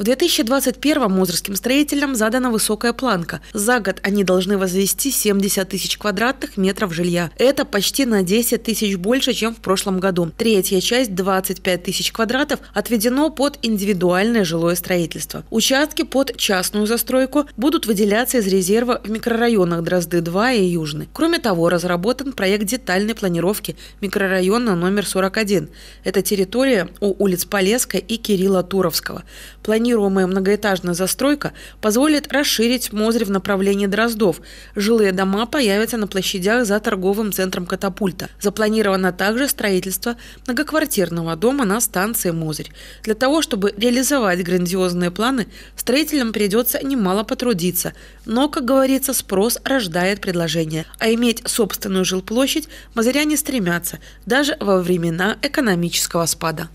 В 2021-м строителям задана высокая планка. За год они должны возвести 70 тысяч квадратных метров жилья. Это почти на 10 тысяч больше, чем в прошлом году. Третья часть, 25 тысяч квадратов, отведено под индивидуальное жилое строительство. Участки под частную застройку будут выделяться из резерва в микрорайонах Дрозды-2 и Южный. Кроме того, разработан проект детальной планировки микрорайона номер 41. Это территория у улиц Полеска и Кирилла Туровского. Планируется планируемая многоэтажная застройка позволит расширить Мозырь в направлении Дроздов. Жилые дома появятся на площадях за торговым центром «Катапульта». Запланировано также строительство многоквартирного дома на станции Мозырь. Для того, чтобы реализовать грандиозные планы, строителям придется немало потрудиться. Но, как говорится, спрос рождает предложение. А иметь собственную жилплощадь мозыряне стремятся, даже во времена экономического спада.